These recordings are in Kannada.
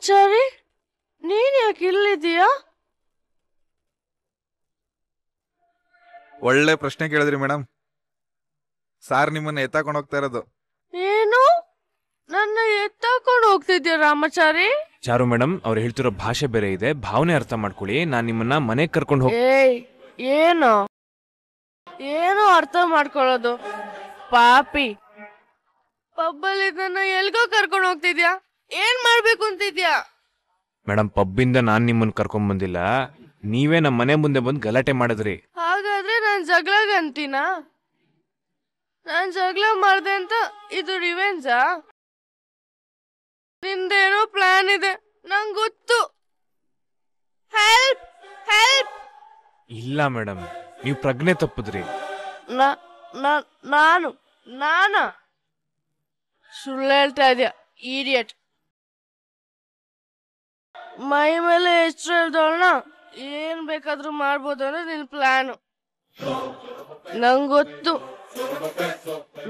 ಆಚಾರಿ ನೀನ್ ಯಾಕೆ ಇಲ್ಲಿದ್ದೀಯಾ ಒಳ್ಳೆ ಪ್ರಶ್ನೆ ಕೇಳಿದ್ರಿ ಮೇಡಮ್ ಸಾರ್ ನಿಮ್ಮನ್ನ ಎತ್ತಾಕೊಂಡು ಹೋಗ್ತಾ ಇರೋದು ಏನು ನನ್ನ ಎತ್ತಾಕೊಂಡು ಹೋಗ್ತಿದ್ಯಾ ರಾಮಾಚಾರಿ ಚಾರು ಮೇಡಮ್ ಅವ್ರು ಹೇಳ್ತಿರೋ ಭಾಷೆ ಬೇರೆ ಇದೆ ಭಾವನೆ ಅರ್ಥ ಮಾಡ್ಕೊಳ್ಳಿ ನಾನು ನಿಮ್ಮನ್ನ ಮನೆ ಕರ್ಕೊಂಡು ಹೋಗ್ ಏನು ಏನು ಅರ್ಥ ಮಾಡ್ಕೊಳ್ಳೋದು ಪಾಪಿ ಪಬ್ಬಲ್ಲಿ ನನ್ನ ಎಲ್ಗೋ ಕರ್ಕೊಂಡು ಹೋಗ್ತಿದ್ಯಾ ಏನ್ ಮಾಡ್ಬೇಕು ಅಂತಿದ್ಯಾ ಮೇಡಮ್ ಪಬ್ಬಿಂದ ನಾನು ನಿಮ್ಮನ್ನ ಕರ್ಕೊಂಡ್ ಬಂದಿಲ್ಲ ನೀವೇ ನಮ್ಮ ಮನೆ ಮುಂದೆ ಬಂದು ಗಲಾಟೆ ಮಾಡಿದ್ರಿ ಹಾಗಾದ್ರೆ ನಾನ್ ಅಂತೀನಾ ನಾನ್ ಜಗಳ ಮಾಡ್ದೆ ಅಂತ ಇದು ರಿವೆಂಜಾ ನಿಂದೇನೋ ಪ್ಲಾನ್ ಇದೆ ನಂಗ್ ಗೊತ್ತು ಹೆಲ್ಪ್ ಹೆಲ್ಪ್ ಇಲ್ಲ ಮೇಡಮ್ ನೀವು ಪ್ರಜ್ಞೆ ತಪ್ಪಿದ್ರಿ ನಾನು ನಾನ ಸುಳ್ಳು ಹೇಳ್ತಾ ಇದ್ಯಾ ಈಡಿಯಟ್ ಮೈ ಮೇಲೆ ಎಷ್ಟು ಇದ್ದವಳನ ಏನ್ ಬೇಕಾದ್ರೂ ಮಾಡ್ಬೋದು ಅಂದ್ರೆ ನಿನ್ ಪ್ಲಾನ್ ನಂಗೊತ್ತು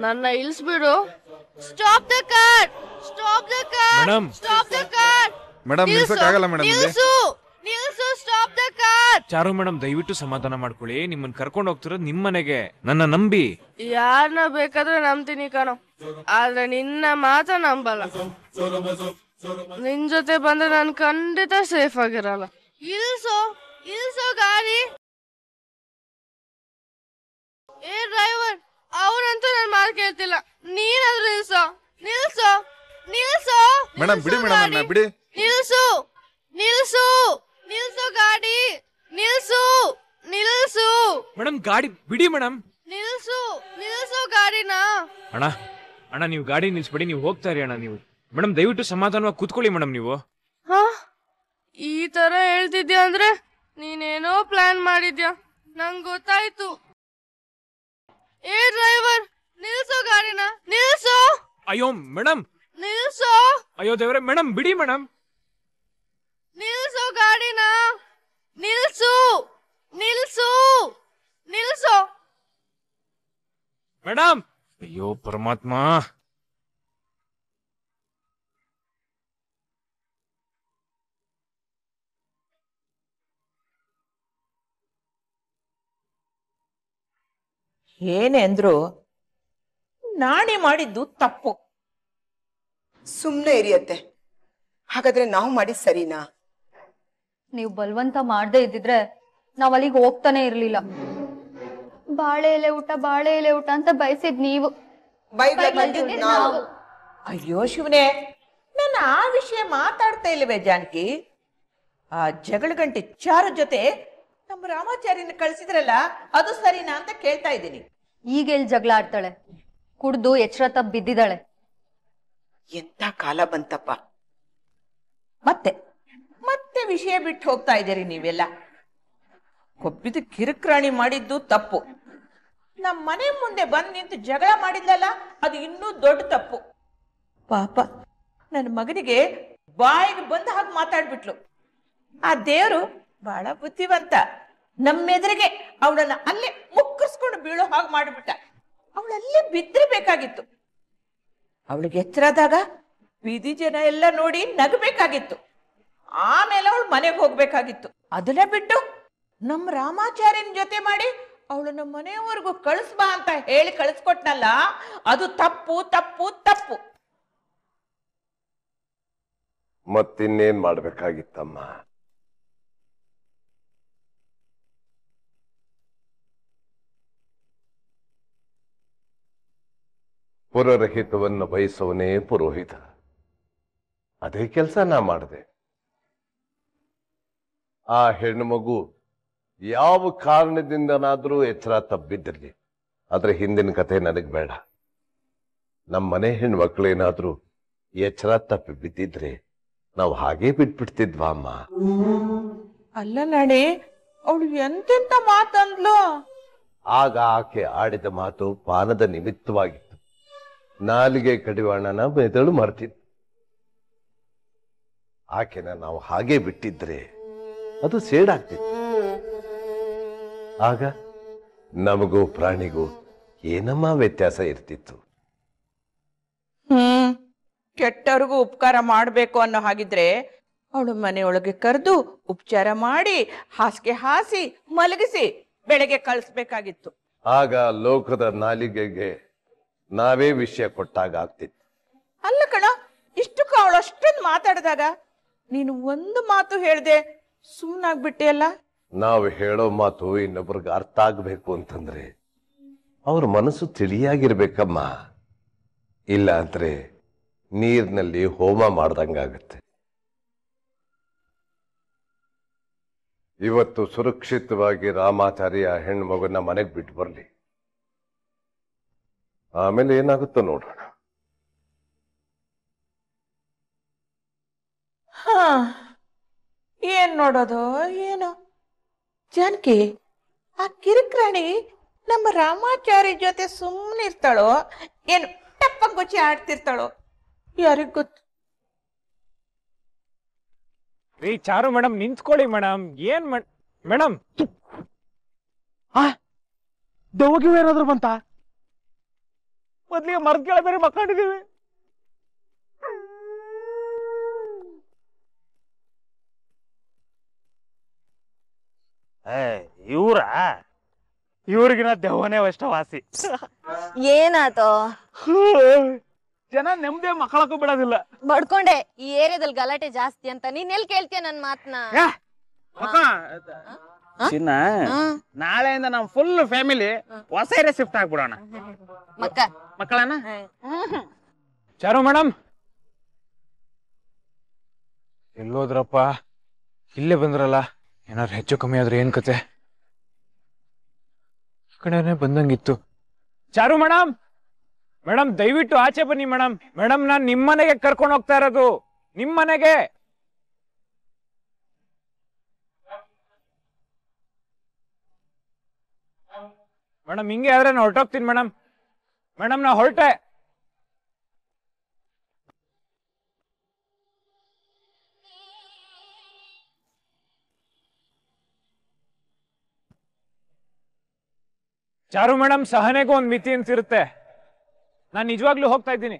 ನನ್ನ ಇಳಿಸ್ಬಿಡು stop the car stop the car stop the car madam ನಿಲ್ಸಕ್ ಆಗಲ್ಲ ಮೇಡಮ್ ನಿಲ್ಸು ನಿಲ್ಸು stop the car Charu madam ದಯವಿಟ್ಟು ಸಮಾಧಾನ ಮಾಡ್ಕೊಳ್ಳಿ ನಿಮ್ಮನ್ನ ಕರ್ಕೊಂಡು ಹೋಗ್ತಿರೋದು ನಿಮ್ ಮನೆಗೆ ನನ್ನ ನಂಬಿ ಯಾರನ್ನ ಬೇಕಾದ್ರೆ ನಂಬ್ತೀನಿ ಕಣೋ ಆದ್ರೆ ನಿನ್ನ ಮಾತ್ರ ನಂಬಲ್ಲ ನಿನ್ ಜೊತೆ ಬಂದ್ರೆ ನಾನು ಖಂಡಿತ ಸೇಫ್ ಆಗಿರಲ್ಲ ಇಲ್ಸೋ ಇಲ್ಸೋ ಗಾಡಿ ಏ ಡ್ರೈವರ್ ಅವನಂತೂ ನಾನು ಮಾತು ಕೇಳ್ತಿಲ್ಲ ನೀನಾದ್ರೂ ನಿಲ್ಸೋ ನಿಲ್ಸೋ ನಿಲ್ಸೋ ಮೇಡಮ್ ಬಿಡಿ ಮೇಡಮ್ ಬಿಡಿ ನಿಲ್ಸು ನಿಲ್ಸು ನಿಲ್ಸು ಗಾಡಿ ನಿಲ್ಸು ನಿಲ್ಸು ಮೇಡಮ್ ಗಾಡಿ ಬಿಡಿ ಮೇಡಮ್ ನಿಲ್ಸು ನಿಲ್ಸು ಗಾಡಿನ ಅಣ್ಣ ಅಣ್ಣ ನೀವು ಗಾಡಿ ನಿಲ್ಸ್ಬಿಡಿ ನೀವು ಹೋಗ್ತಾ ಇರಿ ಅಣ್ಣ ನೀವು ಮೇಡಮ್ ದಯವಿಟ್ಟು ಸಮಾಧಾನವಾಗಿ ಕೂತ್ಕೊಳ್ಳಿ ಮೇಡಮ್ ನೀವು ಹಾ ಈ ತರ ಹೇಳ್ತಿದ್ಯಾ ಅಂದ್ರೆ ನೀನೇನೋ ಪ್ಲಾನ್ ಮಾಡಿದ್ಯಾ ನಂಗ್ ಗೊತ್ತಾಯ್ತು ಏ ಡ್ರೈವರ್ ನಿಲ್ಸೋ ಗಾಡಿನ ನಿಲ್ಸೋ ಅಯ್ಯೋ ಮೇಡಮ್ ನಿಲ್ಸೋ ಅಯ್ಯೋ ದೇವ್ರೆ ಮೇಡಮ್ ಬಿಡಿ ಮೇಡಮ್ ನಿಲ್ಸೋ ಗಾಡಿನ ನಿಲ್ಸು ನಿಲ್ಸು ನಿಲ್ಸೋ ಮೇಡಮ್ ಅಯ್ಯೋ ಪರಮಾತ್ಮ ಏನೇ ಅಂದ್ರು ನಾನೇ ಮಾಡಿದ್ದು ತಪ್ಪು ಸುಮ್ನೆ ಇರಿಯತ್ತೆ ಹಾಗಾದ್ರೆ ನಾವು ಮಾಡಿ ಸರಿನಾ ನೀವು ಬಲ್ವಂತ ಮಾಡದೇ ಇದ್ದಿದ್ರೆ ನಾವ್ ಅಲ್ಲಿಗೆ ಹೋಗ್ತಾನೆ ಇರ್ಲಿಲ್ಲ ಬಾಳೆ ಎಲೆ ಊಟ ಬಾಳೆ ಎಲೆ ಊಟ ಅಂತ ಬಯಸಿದ್ ನೀವು ಅಯ್ಯೋ ಶಿವನೇ ನಾನು ಆ ವಿಷಯ ಮಾತಾಡ್ತಾ ಇಲ್ವೇ ಜಾನಕಿ ಆ ಜಗಳ ಗಂಟೆ ಚಾರ ಜೊತೆ ರಾಮಾಚಾರ್ಯನ ಕಳಿಸಿದ್ರಲ್ಲ ಅದು ಸರಿನಾ ಅಂತ ಕೇಳ್ತಾ ಇದ್ದೀನಿ ಈಗ ಎಲ್ಲಿ ಜಗಳ ಆಡ್ತಾಳೆ ಕುಡ್ದು ಎಚ್ಚರ ತಪ್ಪ ಬಿದ್ದಿದ್ದಾಳೆ ಎಂತ ಕಾಲ ಬಂತಪ್ಪ ಮತ್ತೆ ಮತ್ತೆ ವಿಷಯ ಬಿಟ್ಟು ಹೋಗ್ತಾ ಇದ್ದೀರಿ ನೀವೆಲ್ಲ ಕೊಬ್ಬಿದ ಕಿರುಕ್ರಾಣಿ ಮಾಡಿದ್ದು ತಪ್ಪು ನಮ್ಮ ಮನೆ ಮುಂದೆ ಬಂದು ನಿಂತು ಜಗಳ ಮಾಡಿದ್ಲಲ್ಲ ಅದು ಇನ್ನೂ ದೊಡ್ಡ ತಪ್ಪು ಪಾಪ ನನ್ನ ಮಗನಿಗೆ ಬಾಯಿಗೆ ಬಂದ ಹಾಗೆ ಮಾತಾಡ್ಬಿಟ್ಲು ಆ ದೇವರು ಬಹಳ ಬುದ್ಧಿವಂತ ನಮ್ಮೆದುರಿಗೆ ಅವಳನ್ನ ಅಲ್ಲೇ ಮುಕ್ಕಿಸ್ಕೊಂಡು ಬೀಳೋ ಹಾಗೆ ಮಾಡಿಬಿಟ್ಟ ಅವಳಲ್ಲೇ ಬೇಕಾಗಿತ್ತು ಅವಳಿಗೆ ಎಚ್ಚರಾದಾಗ ಬೀದಿ ಜನ ಎಲ್ಲ ನೋಡಿ ನಗಬೇಕಾಗಿತ್ತು ಆಮೇಲೆ ಅವಳು ಮನೆಗೆ ಹೋಗ್ಬೇಕಾಗಿತ್ತು ಅದನ್ನ ಬಿಟ್ಟು ನಮ್ಮ ರಾಮಾಚಾರ್ಯನ ಜೊತೆ ಮಾಡಿ ಅವಳನ್ನ ಮನೆಯವರೆಗೂ ಕಳಿಸ್ಬಾ ಅಂತ ಹೇಳಿ ಕಳಿಸ್ಕೊಟ್ನಲ್ಲ ಅದು ತಪ್ಪು ತಪ್ಪು ತಪ್ಪು ಮತ್ತಿನ್ನೇನ್ ಮಾಡ್ಬೇಕಾಗಿತ್ತಮ್ಮ ಪುರರಹಿತವನ್ನು ಬಯಸೋನೇ ಪುರೋಹಿತ ಅದೇ ಕೆಲಸ ನಾ ಮಾಡಿದೆ ಆ ಹೆಣ್ಣು ಮಗು ಯಾವ ಕಾರಣದಿಂದನಾದರೂ ಎಚ್ಚರ ತಬ್ಬಿದ್ದಿರಲಿ ಆದರೆ ಹಿಂದಿನ ಕಥೆ ನನಗೆ ಬೇಡ ನಮ್ಮ ಮನೆ ಮಕ್ಕಳೇನಾದ್ರೂ ಎಚ್ಚರ ತಪ್ಪಿ ಬಿದ್ದಿದ್ರೆ ನಾವು ಹಾಗೇ ಬಿಟ್ಬಿಡ್ತಿದ್ವಾ ಅಮ್ಮ ಅಲ್ಲ ನಡೆ ಅವಳು ಎಂತೆಂತ ಮಾತಂದ್ಲು ಆಗ ಆಕೆ ಆಡಿದ ಮಾತು ಪಾನದ ನಿಮಿತ್ತವಾಗಿ ನಾಲಿಗೆ ಕಡಿವಾಣನ ಮೆದಳು ಮರ್ತಿದ್ ಆಕೆನ ನಾವು ಹಾಗೆ ಬಿಟ್ಟಿದ್ರೆ ಅದು ಸೇಡಾಗ್ತಿತ್ತು ಆಗ ನಮಗೂ ಪ್ರಾಣಿಗೂ ಏನಮ್ಮ ವ್ಯತ್ಯಾಸ ಇರ್ತಿತ್ತು ಹ್ಮ್ ಕೆಟ್ಟವ್ರಿಗೂ ಉಪಕಾರ ಮಾಡಬೇಕು ಅನ್ನೋ ಹಾಗಿದ್ರೆ ಅವಳು ಮನೆಯೊಳಗೆ ಕರೆದು ಉಪಚಾರ ಮಾಡಿ ಹಾಸಿಗೆ ಹಾಸಿ ಮಲಗಿಸಿ ಬೆಳಗ್ಗೆ ಕಳಿಸ್ಬೇಕಾಗಿತ್ತು ಆಗ ಲೋಕದ ನಾಲಿಗೆಗೆ ನಾವೇ ವಿಷಯ ಕೊಟ್ಟಾಗ ಆಗ್ತಿತ್ತು ಅಲ್ಲ ಕಣ ಇಷ್ಟು ಅವಳು ಮಾತಾಡಿದಾಗ ನೀನು ಒಂದು ಮಾತು ಹೇಳ್ದೆ ಅಲ್ಲ ನಾವು ಹೇಳೋ ಮಾತು ಇನ್ನೊಬ್ರಿಗೆ ಅರ್ಥ ಆಗ್ಬೇಕು ಅಂತಂದ್ರೆ ಅವ್ರ ಮನಸ್ಸು ತಿಳಿಯಾಗಿರ್ಬೇಕಮ್ಮ ಇಲ್ಲ ಅಂದ್ರೆ ನೀರಿನಲ್ಲಿ ಹೋಮ ಆಗುತ್ತೆ ಇವತ್ತು ಸುರಕ್ಷಿತವಾಗಿ ರಾಮಾಚಾರ್ಯ ಹೆಣ್ಮಗನ ಮನೆಗೆ ಬಿಟ್ಟು ಬರಲಿ ಆಮೇಲೆ ಏನಾಗುತ್ತೋ ನೋಡೋಣ ಹಾ ಏನ್ ನೋಡೋದು ಏನು ಜಾನಕಿ ಆ ಕಿರಿಕ್ರಾಣಿ ನಮ್ಮ ರಾಮಾಚಾರ್ಯ ಜೊತೆ ಸುಮ್ಮನಿರ್ತಾಳೋ ಏನು ಟಪ್ಪ ಆಡ್ತಿರ್ತಾಳೋ ಯಾರಿಗ್ ಗೊತ್ತು ರೀ ಚಾರು ಮೇಡಮ್ ನಿಂತ್ಕೊಳ್ಳಿ ಮೇಡಮ್ ಏನ್ ಮೇಡಮ್ ದವಗಿವೆ ಏನಾದ್ರು ಬಂತಾ ಮೊದ್ಲಿಗೆ ಮರದ ಕೆಳ ಬೇರೆ ಮಕ್ಕಂಡಿದ್ದೀವಿ ಇವ್ರ ಇವ್ರಿಗಿನ ದೆವ್ವನೇ ಅಷ್ಟ ವಾಸಿ ಏನಾತೋ ಜನ ನೆಮ್ಮದಿ ಮಕ್ಕಳಕ್ಕೂ ಬಿಡೋದಿಲ್ಲ ಬಡ್ಕೊಂಡೆ ಈ ಏರಿಯಾದಲ್ಲಿ ಗಲಾಟೆ ಜಾಸ್ತಿ ಅಂತ ನೀನ್ ಎಲ್ ಕೇಳ್ತೀಯ ನನ್ ಮಾತ್ನ ನಾಳೆಯಿಂದ ನಮ್ ಫುಲ್ ಫ್ಯಾಮಿಲಿ ಹೊಸ ಏರಿಯಾ ಶಿಫ್ಟ್ ಆಗ್ಬಿಡೋಣ ಮಕ್ಕ ಮಕ್ಕಳನ್ನ ಚಾರು ಮೇಡಮ್ ಎಲ್ಲೋದ್ರಪ್ಪ ಇಲ್ಲೇ ಬಂದ್ರಲ್ಲ ಏನಾದ್ರು ಹೆಚ್ಚು ಕಮ್ಮಿ ಆದ್ರೆ ಏನ್ ಕತೆ ಕಡೆನೆ ಬಂದಂಗಿತ್ತು ಚಾರು ಮೇಡಮ್ ಮೇಡಮ್ ದಯವಿಟ್ಟು ಆಚೆ ಬನ್ನಿ ಮೇಡಮ್ ಮೇಡಮ್ ನಾನ್ ನಿಮ್ಮನೆಗೆ ಕರ್ಕೊಂಡು ಹೋಗ್ತಾ ಇರೋದು ನಿಮ್ಮನೆಗೆ ಮೇಡಮ್ ಹಿಂಗೆ ಆದ್ರೆ ನಾ ಹೊರಟೋಗ್ತೀನಿ ಮೇಡಮ್ ಮೇಡಮ್ ನಾ ಹೊರಟೆ ಚಾರು ಮೇಡಮ್ ಸಹನೆಗೂ ಒಂದ್ ಮಿತಿ ಇರುತ್ತೆ ನಾನ್ ನಿಜವಾಗ್ಲೂ ಹೋಗ್ತಾ ಇದ್ದೀನಿ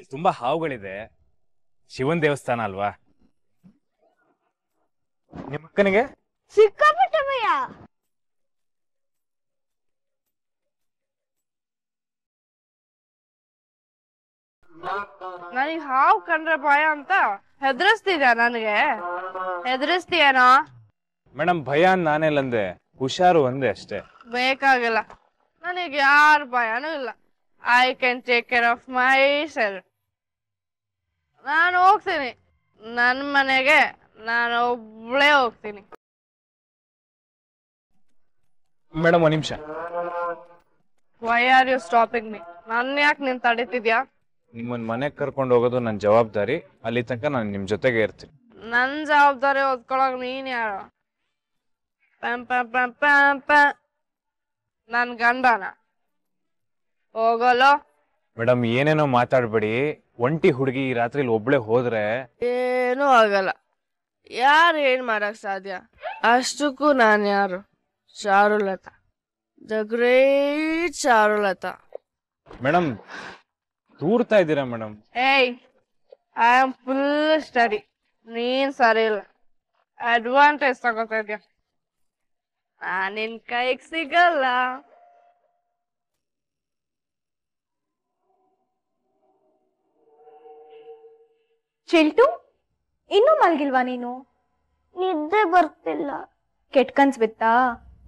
ಇಲ್ಲಿ ತುಂಬಾ ಹಾವುಗಳಿದೆ ಶಿವನ್ ದೇವಸ್ಥಾನ ಅಲ್ವಾ ನಿಮ್ಮ ಅಕ್ಕನಿಗೆ ಸಿಕ್ಕಾಪಟ್ಟೆ ಭಯ ನನಗೆ ಹಾವು ಕಂಡ್ರೆ ಭಯ ಅಂತ ಹೆದರಿಸ್ತಿದ್ಯಾ ನನಗೆ ಹೆದರಿಸ್ತೀಯನೋ ಮೇಡಮ್ ಭಯ ನಾನೆಲ್ಲಂದೆ ಹುಷಾರು ಒಂದೇ ಅಷ್ಟೇ ಬೇಕಾಗಿಲ್ಲ ನನಗೆ ಯಾರು ಭಯನೂ ಇಲ್ಲ I can take care of myself ನಾನು ಹೋಗ್ತೀನಿ ನನ್ನ ಮನೆಗೆ ನಾನು ಒಬ್ಳೇ ಹೋಗ್ತೀನಿ ಮೇಡಮ್ ಒಂದ್ ನಿಮಿಷ why are you stopping me ನನ್ ಯಾಕೆ ನೀನ್ ತಡೀತಿದ್ಯಾ ನಿಮ್ಮನ್ ಮನೆಗ್ ಕರ್ಕೊಂಡು ಹೋಗೋದು ನನ್ ಜವಾಬ್ದಾರಿ ಅಲ್ಲಿ ತನಕ ನಾನು ನಿಮ್ ಜೊತೆಗೆ ಇರ್ತೀನಿ ನನ್ ಜವಾಬ್ದಾರಿ ಓದ್ಕೊಳಕ್ ನೀನ್ ಯಾರು ಪಂ ಪಂ ಪಂ ಪಂ ನನ್ ಗಂಡನ ಹೋಗೋಲೋ ಮೇಡಮ್ ಏನೇನೋ ಮಾತಾಡ್ಬೇಡಿ ಒಂಟಿ ಹುಡುಗಿ ಈ ರಾತ್ರಿಲಿ ಒಬ್ಳೆ ಹೋದ್ರೆ ಏನೂ ಆಗಲ್ಲ ಯಾರು ಏನ್ ಮಾಡಕ್ ಸಾಧ್ಯ ಅಷ್ಟಕ್ಕೂ ನಾನು ಯಾರು Charulata the great Charulata madam ದೂರ್ತಾ ಇದ್ದೀರಾ ಮೇಡಮ್ ಏಯ್ ಐ ಆಮ್ ಫುಲ್ ಸ್ಟಡಿ ನೀನ್ ಸರಿ ಇಲ್ಲ ಅಡ್ವಾಂಟೇಜ್ ತಗೋತಾ ಇದ್ಯಾ ನಾನಿನ್ ಕೈಗೆ ಸಿಗಲ್ಲ ಚಿಂಟು ಇನ್ನು ಮಲ್ಗಿಲ್ವಾ ನೀನು ನಿದ್ದೆ ಬರ್ತಿಲ್ಲ ಕೆಟ್ ಕನ್ಸ್ ಬಿತ್ತಾ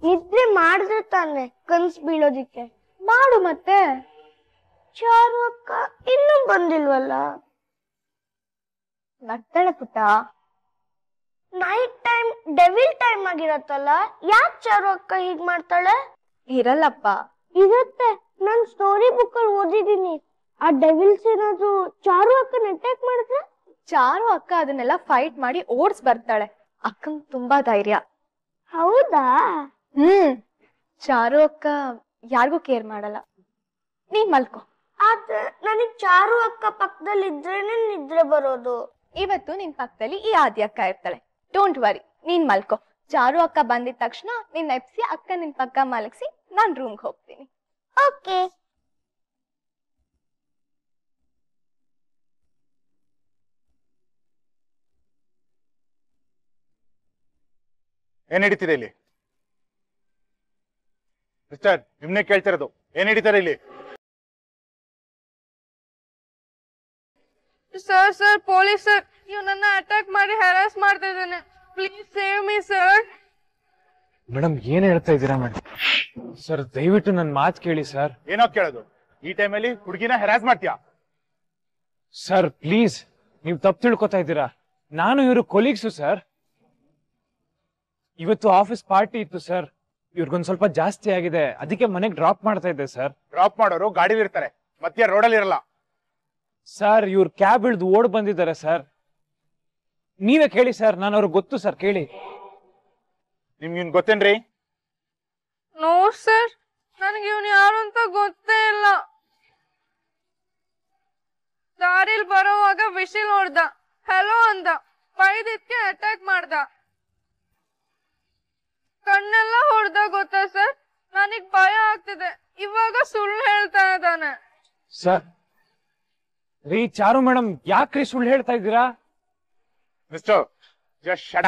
ನಿದ್ರೆ ಮಾಡಿದ್ರೆ ತಾನೆ ಕನ್ಸ್ ಬೀಳೋದಿಕ್ಕೆ ಮಾಡು ಮತ್ತೆ ಚಾರು ಅಕ್ಕ ಇನ್ನು ಬಂದಿಲ್ವಲ್ಲ ನಗ್ತಾಳೆ ಪುಟ್ಟ ನೈಟ್ ಟೈಮ್ ಡೆವಿಲ್ ಟೈಮ್ ಆಗಿರತ್ತಲ್ಲ ಯಾಕ್ ಚಾರು ಅಕ್ಕ ಹೀಗ್ ಮಾಡ್ತಾಳೆ ಇರಲ್ಲಪ್ಪ ಇರತ್ತೆ ನಾನ್ ಸ್ಟೋರಿ ಬುಕ್ ಅಲ್ಲಿ ಓದಿದೀನಿ ಆ ಡೆವಿಲ್ಸ್ ಏನಾದ್ರು ಚಾರು ಅಕ್ಕನ ಅಟ್ಯಾಕ್ ಮಾಡಿದ್ರೆ ಚಾರು ಅಕ್ಕ ಅದನ್ನೆಲ್ಲ ಫೈಟ್ ಮಾಡಿ ಓಡ್ಸ್ ಬರ್ತಾಳೆ ಅಕ್ಕನ್ ತುಂಬಾ ಧೈರ್ಯ ಹೌದಾ ಹ್ಮ್ ಚಾರು ಅಕ್ಕ ಯಾರಿಗೂ ಕೇರ್ ಮಾಡಲ್ಲ ನೀ ಮಲ್ಕೋ ಆದ್ರೆ ನನಗ್ ಚಾರು ಅಕ್ಕ ಪಕ್ಕದಲ್ಲಿ ಇದ್ರೇನೆ ನಿದ್ರೆ ಬರೋದು ಇವತ್ತು ನಿನ್ ಪಕ್ಕದಲ್ಲಿ ಈ ಆದಿ ಅಕ್ಕ ಇರ್ತಾಳೆ ಡೋಂಟ್ ವರಿ ನೀನ್ ಮಲ್ಕೋ ಚಾರು ಅಕ್ಕ ಬಂದಿದ ತಕ್ಷಣ ನಿನ್ ಎಪ್ಸಿ ಅಕ್ಕ ನಿನ್ ಪಕ್ಕ ಮಲಗಿಸಿ ನಾನ್ ರೂಮ್ಗೆ ಹೋಗ್ತೀನಿ ಓಕೆ ಏನ್ ಹಿಡಿತಿದೆ ಇಲ್ಲಿ ರಿಚರ್ಡ್ ನಿಮ್ನೆ ಕೇಳ್ತಿರೋದು ಏನ್ ಹಿಡಿತಾರೆ ಇಲ್ಲಿ ಸರ್ ಸರ್ ಪೊಲೀಸ್ ಸರ್ ಇವನನ್ನ ಅಟ್ಯಾಕ್ ಮಾಡಿ ಹ್ಯಾರಾಸ್ ಮಾಡ್ತಾ ಇದ್ದಾನೆ please save me sir madam ಏನ್ ಹೇಳ್ತಾ ಇದ್ದೀರಾ ಮೇಡಮ್ ಸರ್ ದಯವಿಟ್ಟು ನನ್ನ ಮಾತು ಕೇಳಿ ಸರ್ ಏನೋ ಕೇಳೋದು ಈ ಟೈಮಲ್ಲಿ ಹುಡುಗಿನ ಹೆರಾಸ್ ಮಾಡ್ತೀಯಾ ಸರ್ ಪ್ಲೀಸ್ ನೀವು ತಪ್ಪು ತಿಳ್ಕೊತಾ ಇದ್ದೀರಾ ನಾನು ಇವರು ಕೊಲೀಗ್ಸು ಸರ್ ಇವತ್ತು ಆಫೀಸ್ ಪಾರ್ಟಿ ಇತ್ತು ಸರ್ ಇವ್ರಿಗೊಂದ್ ಸ್ವಲ್ಪ ಜಾಸ್ತಿ ಆಗಿದೆ ಅದಕ್ಕೆ ಮನೆಗೆ ಡ್ರಾಪ್ ಮಾಡ್ತಾ ಇದ್ದೆ ಸರ್ ಡ್ರಾಪ್ ಮಾಡೋರು ಗಾಡಿಲಿ ಇರ್ತಾರೆ ಮತ್ತೆ ರೋಡಲ್ಲಿ ಇರಲ್ಲ ಸರ್ ಇವ್ರು ಕ್ಯಾಬ್ ಇಳಿದು ಓಡ್ ಬಂದಿದ್ದಾರೆ ಸರ್ ನೀವೇ ಕೇಳಿ ಸರ್ ನಾನು ಅವ್ರಿಗೆ ಗೊತ್ತು ಸರ್ ಕೇಳಿ ನಿಮ್ಗೆ ಇವ್ನ್ ಗೊತ್ತೇನ್ರಿ ನೋ ಸರ್ ನನಗೆ ಇವನು ಯಾರು ಅಂತ ಗೊತ್ತೇ ಇಲ್ಲ ದಾರಿಲ್ ಬರೋವಾಗ ವಿಶಿಲ್ ನೋಡ್ದ ಹಲೋ ಅಂದ ಬೈದಿದ್ಕೆ ಅಟ್ಯಾಕ್ ಮಾಡ್ದ ಕಣ್ಣೆಲ್ಲ ಹೊಡೆದ ಗೊತ್ತಾ ಸರ್ ನನಗ್ ಭಯ ಆಗ್ತಿದೆ ಇವಾಗ ಸುಳ್ಳು ಹೇಳ್ತಾ ಇದ್ದಾನೆ ಸರ್ ರೀ ಚಾರು ಮೇಡಮ್ ಯಾಕ್ರಿ ಸುಳ್ಳು ಹೇಳ್ತಾ ಇದ್ದೀರಾ ಶಟ್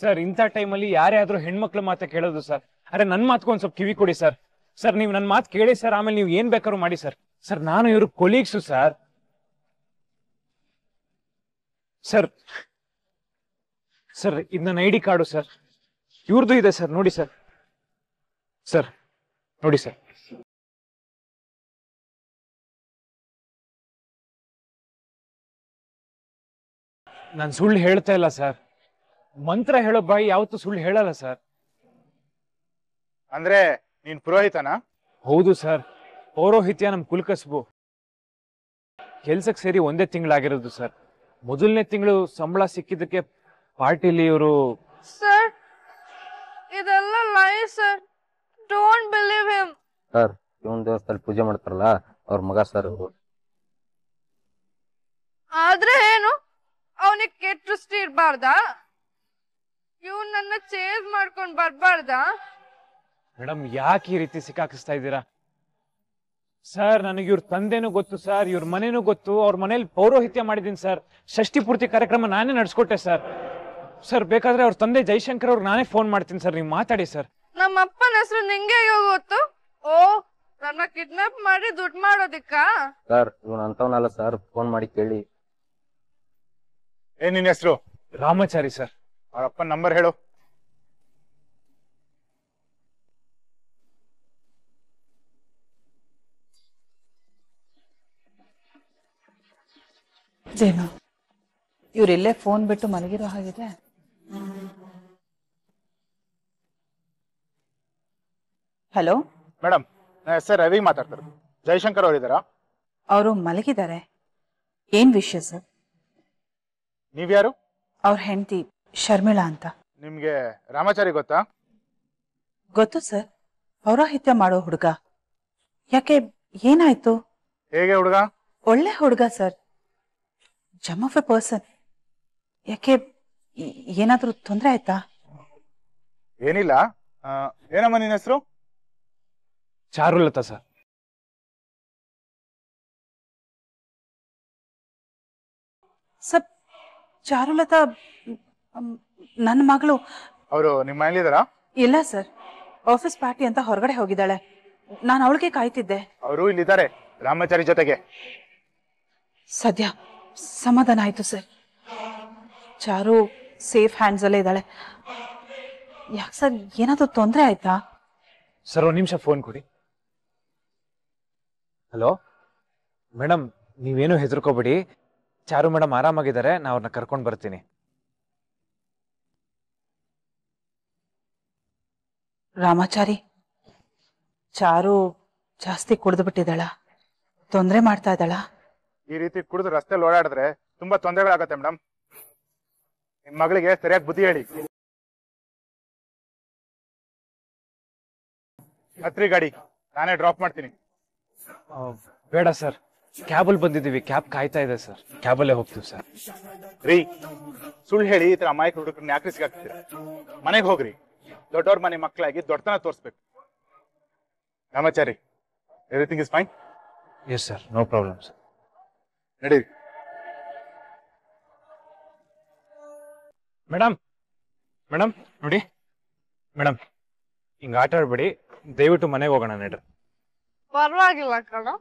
ಸರ್ ಇಂಥ ಟೈಮಲ್ಲಿ ಅಲ್ಲಿ ಯಾರ್ಯಾದ್ರೂ ಹೆಣ್ಮಕ್ಳು ಮಾತೆ ಕೇಳೋದು ಸರ್ ಅರೆ ನನ್ ಮಾತ್ಗೆ ಒಂದ್ ಸ್ವಲ್ಪ ಕಿವಿ ಕೊಡಿ ಸರ್ ಸರ್ ನೀವು ನನ್ನ ಮಾತು ಕೇಳಿ ಸರ್ ಆಮೇಲೆ ನೀವು ಏನ್ ಬೇಕಾದ್ರೂ ಮಾಡಿ ಸರ್ ಸರ್ ನಾನು ಇವ್ರ ಕೊಲೀಗ್ಸು ಸರ್ ಸರ್ ಸರ್ ಇದು ನನ್ನ ಐ ಡಿ ಕಾರ್ಡು ಸರ್ ಇವ್ರದ್ದು ಇದೆ ಸರ್ ನೋಡಿ ಸರ್ ಸರ್ ನೋಡಿ ಸರ್ ನಾನು ಸುಳ್ಳು ಹೇಳ್ತಾ ಇಲ್ಲ ಸರ್ ಮಂತ್ರ ಹೇಳೋ ಬಾಯಿ ಯಾವತ್ತೂ ಸುಳ್ಳು ಹೇಳಲ್ಲ ಸರ್ ಅಂದ್ರೆ ನೀನ್ ಪುರೋಹಿತನ ಹೌದು ಸರ್ ಪೌರೋಹಿತ್ಯ ನಮ್ಮ ಕುಲ್ಕಸ್ಬು ಕೆಲ್ಸಕ್ಕೆ ಸೇರಿ ಒಂದೇ ತಿಂಗಳಾಗಿರೋದು ಸರ್ ಮೊದಲನೇ ತಿಂಗಳು ಸಂಬಳ ಸಿಕ್ಕಿದ್ದಕ್ಕೆ ಪಾರ್ಟಿಲಿ ಇವರು ಸರ್ ಇದೆಲ್ಲ lie sir don't believe him sir ಇವನ್ ದೇವಸ್ಥಾನ ಪೂಜೆ ಮಾಡ್ತಾರಲ್ಲ ಅವ್ರ ಮಗ ಸರ್ ಆದ್ರೆ ಏನು ಅವನಿಗೆ ಕೆಟ್ಟ ದೃಷ್ಟಿ ಇರಬಾರ್ದ ಇವನ್ ನನ್ನ ಚೇಸ್ ಮಾಡ್ಕೊಂಡು ಬರ್ಬಾರ್ದ ಮೇಡಮ್ ಯಾಕೆ ಈ ರೀತಿ ಸಿಕ್ಕಾಕಿಸ್ತಾ ಇದ್ದೀರಾ ಸರ್ ನನಗೆ ಇವ್ರ ತಂದೆನೂ ಗೊತ್ತು ಸರ್ ಇವ್ರ ಮನೆನೂ ಗೊತ್ತು ಅವ್ರ ಮನೇಲಿ ಪೌರೋಹಿತ್ಯ ಮಾಡಿದ್ದೀನಿ ಸರ್ ಷಷ್ಠಿ ಪೂರ್ತಿ ಕಾರ್ಯಕ್ರಮ ನಾನೇ ನಡ್ಸ್ಕೊಟ್ಟೆ ಸರ್ ಸರ್ ಬೇಕಾದ್ರೆ ಅವ್ರ ತಂದೆ ಜೈಶಂಕರ್ ಅವ್ರಿಗೆ ನಾನೇ ಫೋನ್ ಮಾಡ್ತೀನಿ ಸರ್ ನೀವು ಮಾತಾಡಿ ಸರ್ ನಮ್ಮ ಅಪ್ಪನ ಹೆಸರು ನಿಂಗೆ ಗೊತ್ತು ಓ ನನ್ನ ಕಿಡ್ನಾಪ್ ಮಾಡಿ ದುಡ್ಡು ಮಾಡೋದಿಕ್ಕ ಸರ್ ಇವನ್ ಅಂತವನಲ್ಲ ಸರ್ ಫೋನ್ ಮಾಡಿ ಕೇಳಿ ಏನ್ ನಿನ್ನ ಹೆಸರು ರಾಮಾಚಾರಿ ಸರ್ ಅವ್ರ ಅಪ್ಪನ ನಂಬರ್ ಹೇಳು ಜೇನು ಫೋನ್ ಬಿಟ್ಟು ಮಲಗಿರೋ ಹಾಗಿದೆ ಹಲೋ ಮೇಡಮ್ ನನ್ನ ಹೆಸರು ರವಿ ಮಾತಾಡ್ತಿರೋದು ಜಯಶಂಕರ್ ಅವರಿದ್ದಾರಾ ಅವರು ಮಲಗಿದ್ದಾರೆ ಏನ್ ವಿಷಯ ಸರ್ ನೀವ್ಯಾರು ಅವ್ರ ಹೆಂಡತಿ ಶರ್ಮಿಳಾ ಅಂತ ನಿಮ್ಗೆ ರಾಮಾಚಾರಿ ಗೊತ್ತಾ ಗೊತ್ತು ಸರ್ ಪೌರಾಹಿತ್ಯ ಮಾಡೋ ಹುಡುಗ ಯಾಕೆ ಏನಾಯ್ತು ಹೇಗೆ ಹುಡುಗ ಒಳ್ಳೆ ಹುಡುಗ sir gem of a person ಯಾಕೆ ಏನಾದರೂ ತೊಂದರೆ ಆಯ್ತಾ ಏನಿಲ್ಲ ಏನಮ್ಮ ನಿನ್ನ ಹೆಸರು ಚಾರುಲತಾ ಸರ್ ಸರ್ ಚಾರುಲತಾ ನನ್ನ ಮಗಳು ಅವರು ನಿಮ್ಮ ಮನೇಲಿದಾರಾ ಇಲ್ಲ ಸರ್ ಆಫೀಸ್ ಪಾರ್ಟಿ ಅಂತ ಹೊರಗಡೆ ಹೋಗಿದ್ದಾಳೆ ನಾನು ಅವಳಿಗೆ ಕಾಯ್ತಿದ್ದೆ ಅವರು ಇಲ್ಲಿದ್ದಾರೆ ರಾಮಾಚಾರಿ ಜೊತೆಗೆ ಸದ್ಯ ಸಮಾಧಾನ ಆಯ್ತು ಸರ್ ಚಾರು ಸೇಫ್ ಹ್ಯಾಂಡ್ಸ್ ಅಲ್ಲೇ ಇದ್ದಾಳೆ ಯಾಕೆ ಸರ್ ಏನಾದ್ರೂ ತೊಂದರೆ ಆಯ್ತಾ ಸರ್ ಒಂದ್ ನಿಮಿಷ ಫೋನ್ ಕೊಡಿ ಹಲೋ ಮೇಡಮ್ ನೀವೇನು ಹೆದರ್ಕೋಬೇಡಿ ಚಾರು ಮೇಡಮ್ ಆರಾಮಾಗಿದ್ದಾರೆ ನಾ ಅವ್ರನ್ನ ಕರ್ಕೊಂಡು ಬರ್ತೀನಿ ರಾಮಾಚಾರಿ ಚಾರು ಜಾಸ್ತಿ ಕುಡಿದು ಬಿಟ್ಟಿದ್ದಾಳ ತೊಂದರೆ ಮಾಡ್ತಾ ಇದ್ದಾಳ ಈ ರೀತಿ ಕುಡಿದು ರಸ್ತೆಲಿ ಓಡಾಡಿದ್ರೆ ತುಂಬಾ ತೊಂದರೆಗಳಾಗತ್ತೆ ಮೇಡಮ್ ನಿಮ್ಮ ಮಗಳಿಗೆ ಸರಿಯಾಗಿ ಬುದ್ಧಿ ಹೇಳಿ ಹತ್ರಿ ಗಾಡಿ ನಾನೇ ಡ್ರಾಪ್ ಮಾಡ್ತೀನಿ ಬೇಡ ಸರ್ ಕ್ಯಾಬಲ್ಲಿ ಬಂದಿದ್ದೀವಿ ಕ್ಯಾಬ್ ಕಾಯ್ತಾ ಇದೆ ಸರ್ ಕ್ಯಾಬಲ್ಲೇ ಹೋಗ್ತೀವಿ ಸರ್ ರೀ ಸುಳ್ಳು ಹೇಳಿ ಈ ಥರ ಅಮಾಯಕ ಹುಡುಗರನ್ನ ಯಾಕೆ ಸಿಗಾಕ್ತೀರ ಮನೆಗೆ ಹೋಗ್ರಿ ದೊಡ್ಡವ್ರ ಮನೆ ಮಕ್ಕಳಾಗಿ ದೊಡ್ಡತನ ತೋರಿಸ್ಬೇಕು Ramachari everything is fine yes sir no problem sir ನಡೀರಿ ಮೇಡಮ್ ಮೇಡಮ್ ನೋಡಿ ಮೇಡಮ್ ಹಿಂಗೆ ಆಟ ಆಡಬೇಡಿ ದಯವಿಟ್ಟು ಮನೆಗೆ ಹೋಗೋಣ ನಡ್ರಿ ಪರವಾಗಿಲ್ಲ ಕಣೋ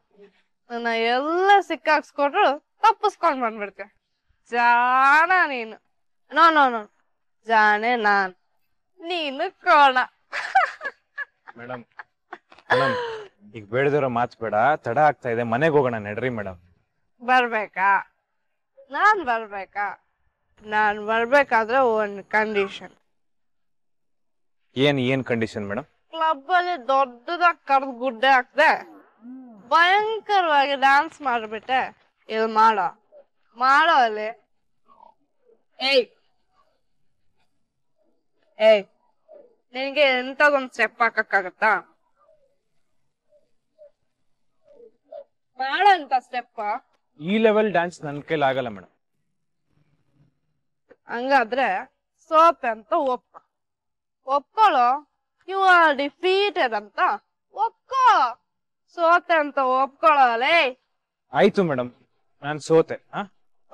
ನನ್ನ ಎಲ್ಲ ಸಿಕ್ಕಾಕ್ಸ್ಕೊಟ್ರು ತಪ್ಪಿಸ್ಕೊಂಡ್ ಬಂದ್ಬಿಡ್ತೆ ಜಾಣ ನೀನು ನೋ ನೋ ನೋ ಜಾಣೆ ನಾನ್ ನೀನು ಕೋಣ ಮೇಡಮ್ ಮೇಡಮ್ ಈಗ ಬೇಡದಿರೋ ಮಾತು ಬೇಡ ತಡ ಆಗ್ತಾ ಇದೆ ಮನೆಗೆ ಹೋಗೋಣ ನಡ್ರಿ ಮೇಡಮ್ ಬರ್ಬೇಕಾ ನಾನ್ ಬರ್ಬೇಕಾ ನಾನ್ ಬರ್ಬೇಕಾದ್ರೆ ಒಂದ್ ಕಂಡೀಷನ್ ಏನ್ ಏನ್ ಕಂಡೀಷನ್ ಮೇಡಮ್ ಕ್ಲಬ್ ಅಲ್ಲಿ ದೊಡ್ಡದಾಗ್ ಕರ್ದ್ ಗುಡ್ಡೆ ಹಾಕ್ದೆ ಭಯಂಕರವಾಗಿ ಡಾನ್ಸ್ ಮಾಡ್ಬಿಟ್ಟೆ ಇಲ್ ಮಾಡೋ ಮಾಡೋ ಅಲ್ಲಿ ಏಯ್ ಏಯ್ ನಿನ್ಗೆ ಎಂತದೊಂದ್ ಸ್ಟೆಪ್ ಹಾಕಕ್ಕಾಗತ್ತಾ ಬೇಡ ಅಂತ ಸ್ಟೆಪ್ ಈ ಲೆವೆಲ್ ಡ್ಯಾನ್ಸ್ ನನ್ನ ಕೈಲಿ ಆಗಲ್ಲ ಮೇಡಮ್ ಹಂಗಾದ್ರೆ ಸೋಪ್ ಅಂತ ಒಪ್ಪ ಒಪ್ಕೊಳ್ಳೋ ಯು ಆರ್ ಡಿಫೀಟೆಡ್ ಅಂತ ಒಪ್ಕೋ ಸೋತೆ ಅಂತ ಒಪ್ಕೊಳ್ಳೋಲೆ ಆಯ್ತು ಮೇಡಮ್ ನಾನು ಸೋತೆ ಆ?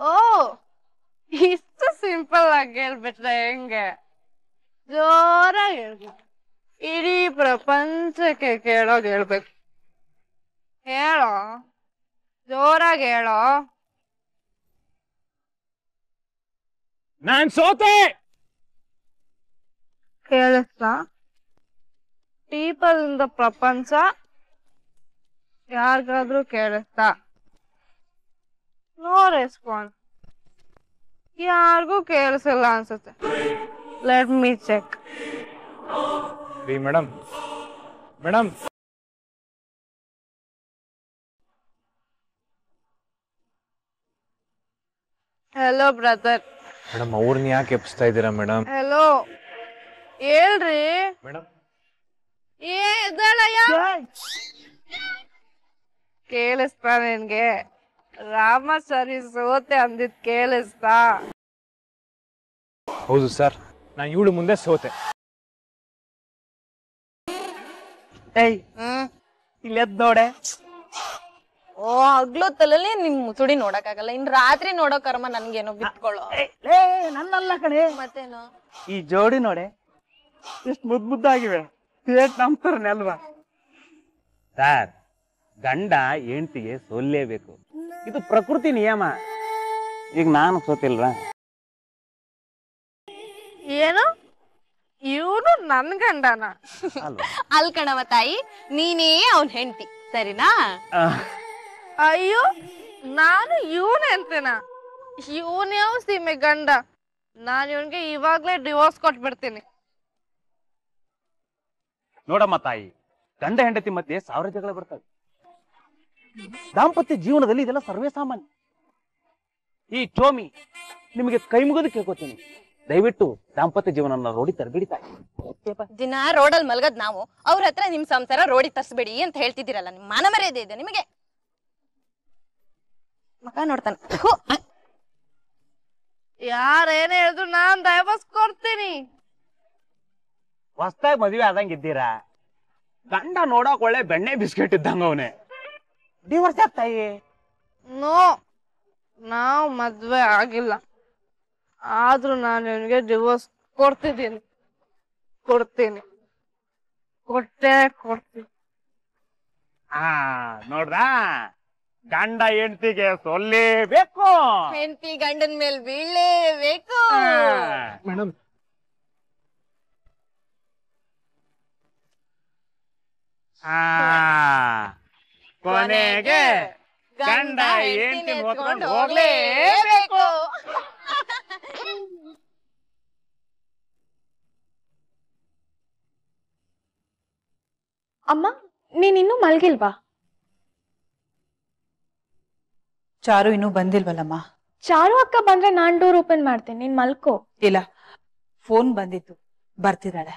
ಓ ಇಷ್ಟು ಸಿಂಪಲ್ ಆಗಿ ಹೇಳ್ಬಿಟ್ರೆ ಹೆಂಗೆ ಜೋರಾಗಿ ಹೇಳ್ಬೇಕು ಇಡೀ ಪ್ರಪಂಚಕ್ಕೆ ಕೇಳೋದು ಹೇಳ್ಬೇಕು ಹೇಳೋ ಜೋರಾಗಿ ಹೇಳೋ ನಾನು ಸೋತೆ ಕೇಳಿಸ್ತಾ ಪೀಪಲ್ ಇನ್ ದ ಪ್ರಪಂಚ ಯಾರಿಗಾದ್ರೂ ಕೇಳುತ್ತಾ ನೋ ರೆಸ್ಪಾನ್ಸ್ ಯಾರಿಗೂ ಕೇಳಿಸಲ್ಲ ಅನ್ಸುತ್ತೆ let me check madam madam hello brother madam ಅವ್ರನ್ನ ಯಾಕೆ ಎಪ್ಸ್ತಾ ಇದ್ದೀರಾ ಮೇಡಮ್ ಹಲೋ ಹೇಳ್ರಿ ಮೇಡಮ್ ಕೇಳಿಸ್ತಾ ನಿನ್ಗೆ ರಾಮ ಸರಿ ಸೋತೆ ಅಂದಿದ್ ಕೇಳಿಸ್ತಾ ಹೌದು ಸರ್ ನಾನು ಇವಳು ಮುಂದೆ ಸೋತೆ ಏಯ್ ಇಲ್ಲದ್ ನೋಡೆ ಓ ಹಗ್ಲು ತಲೆ ನಿಮ್ ಮುಸುಡಿ ನೋಡಕ್ಕಾಗಲ್ಲ ಇನ್ ರಾತ್ರಿ ನೋಡೋ ಕರ್ಮ ನನ್ಗೇನು ಬಿತ್ಕೊಳ್ಳೋ ಏಯ್ ನನ್ನಲ್ಲ ಕಣೆ ಮತ್ತೇನು ಈ ಜೋಡಿ ನೋಡೆ ಎಷ್ಟು ಮುದ್ದು ಮುದ್ದಾಗಿವೆ ಏಟ್ ನಂಬ್ತಾರನೆ ಸರ್ ಗಂಡ ಹೆಂಡತಿಗೆ ಸೋಲ್ಲೇಬೇಕು ಇದು ಪ್ರಕೃತಿ ನಿಯಮ ಈಗ ನಾನು ಸೋತಿಲ್ವಾ ಏನು ಇವನು ನನ್ ಗಂಡನ ಅಲ್ ಕಣವ ತಾಯಿ ನೀನೇ ಅವನ್ ಹೆಂಡತಿ ಸರಿನಾ ಅಯ್ಯೋ ನಾನು ಇವನ ಅಂತೇನ ಇವನೇ ಸೀಮೆ ಗಂಡ ನಾನು ಇವನ್ಗೆ ಇವಾಗ್ಲೇ ಡಿವೋರ್ಸ್ ಕೊಟ್ಬಿಡ್ತೀನಿ ನೋಡಮ್ಮ ತಾಯಿ ಗಂಡ ಹೆಂಡತಿ ಮಧ್ಯೆ ಸಾವಿರ ಜಗಳ ಬರ್ತವೆ ದಾಂಪತ್ಯ ಜೀವನದಲ್ಲಿ ಇದೆಲ್ಲ ಸರ್ವೇ ಸಾಮಾನ್ಯ ಈ ಟೋಮಿ ನಿಮಗೆ ಕೈ ಮುಗಿದು ಕೇಳ್ಕೊತೀನಿ ದಯವಿಟ್ಟು ದಾಂಪತ್ಯ ಜೀವನ ರೋಡಿ ತರಬೇಡಿ ತಾಯಿ ದಿನ ರೋಡಲ್ಲಿ ಮಲಗದ್ ನಾವು ಅವ್ರ ಹತ್ರ ನಿಮ್ ಸಂಸಾರ ರೋಡಿ ತರಿಸ್ಬೇಡಿ ಅಂತ ಹೇಳ್ತಿದ್ದೀರಲ್ಲ ನಿಮ್ ಮಾನ ಮರ್ಯಾದೆ ಇದೆ ನಿಮಗೆ ಮಕ ನೋಡ್ತಾನೆ ಯಾರೇನೇ ಹೇಳಿದ್ರು ನಾನ್ ದೈವಸ್ ಕೊಡ್ತೀನಿ ಹೊಸ್ದಾಗಿ ಮದುವೆ ಆದಂಗಿದ್ದೀರಾ ಗಂಡ ನೋಡೋಕ್ ಒಳ್ಳೆ ಬೆಣ್ಣೆ ಬಿಸ್ಕೆಟ್ ಇದ್ದಂಗ ಅವನೇ ಡಿವೋರ್ಸ್ ಆಗ್ತಾಯಿ ನೋ ನಾವು ಮದ್ವೆ ಆಗಿಲ್ಲ ಆದ್ರೂ ನಾನು ನಿನಗೆ ಡಿವೋರ್ಸ್ ಕೊಡ್ತಿದ್ದೀನಿ ಕೊಡ್ತೀನಿ ಕೊಟ್ಟೆ ಕೊಡ್ತೀನಿ ಆ ನೋಡ್ದಾ ಗಂಡ ಹೆಂಡತಿಗೆ ಸೊಲ್ಲೇಬೇಕು ಹೆಂಡತಿ ಗಂಡನ ಮೇಲೆ ಬೀಳಲೇಬೇಕು ಮೇಡಮ್ ಆ ಕೊನೆಗೆ ಗಂಡ ಹೆಂಡತಿ ಹೊತ್ಕೊಂಡು ಹೋಗ್ಲೇಬೇಕು ಅಮ್ಮ ಮಲ್ಗಿಲ್ವಾ ಚಾರು ಇನ್ನು ಬಂದಿಲ್ವಲ್ಲಮ್ಮ ಚಾರು ಅಕ್ಕ ಬಂದ್ರೆ ನಾನ್ ಡೋರ್ ಓಪನ್ ಮಾಡ್ತೇನೆ ನೀನ್ ಮಲ್ಕೋ ಇಲ್ಲ ಫೋನ್ ಬಂದಿತ್ತು ಬರ್ತಿದ್ದಾಳೆ